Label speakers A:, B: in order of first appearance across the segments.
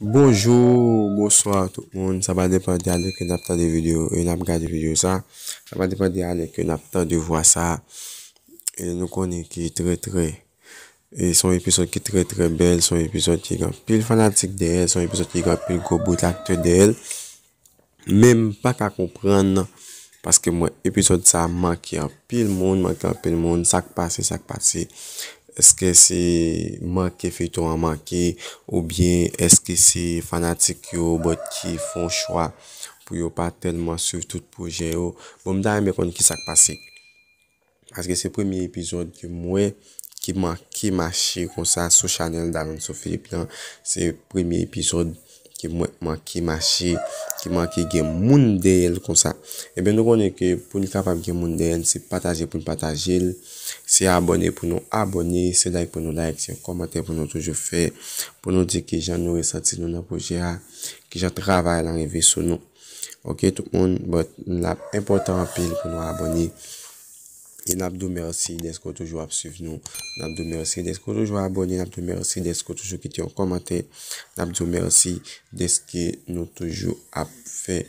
A: bonjou, goswa tout moun, sa va depande alek en ap tande video, en ap gade video sa, sa va depande alek en ap tande yo vwa sa, en nou konen ki tre tre, son episode ki tre tre bel, son episode ki gen pil fanatik de el, son episode ki gen pil goboot akte de el, menm pa ka kompren, paske mwen episode sa man ki an pil moun, man ki an pil moun, sakpasi, sakpasi, Eske se man ke fetou an man ki ou bien eske se fanatik yo bot ki fon chwa pou yo pa telman sou tout pou gen yo. Bon mda yon me kon ki sak pase. Aske se premi epizod ki mwen ki man ki man chi kon sa sou chanel daron sou Filip lan. Se premi epizod ki mwen ki man chi, ki man ki gen moun dey el kon sa. E ben nou konen ke pou nye kapab gen moun dey el, se pataje pou nye pataje el. abone pou nou abone, se like pou nou like se yon komante pou nou toujou fe pou nou di ki jan nou resati nou nan pou ki jan travay lan revi sou nou ok tout moun nou ap important apil pou nou abone e nan ap dou mersi desko toujou ap suive nou nan ap dou mersi desko toujou abone nan ap dou mersi desko toujou ki ti yon komante nan ap dou mersi deski nou toujou ap fe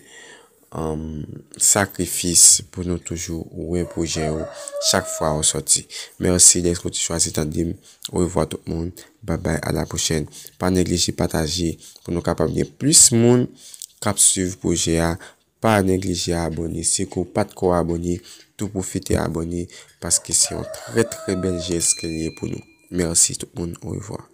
A: un um, sacrifice pour nous toujours ou un projet chaque fois au sorti. Merci d'être choisi cet dîme. Au revoir tout le monde. Bye bye, à la prochaine. Pas négliger, partager pour nous capables de plus de monde cap suivre projet projet. Pas négliger, abonner. Si vous pas de quoi abonner, tout profiter, abonner parce que c'est un très très bel geste qui est pour nous. Merci tout le monde. Au revoir.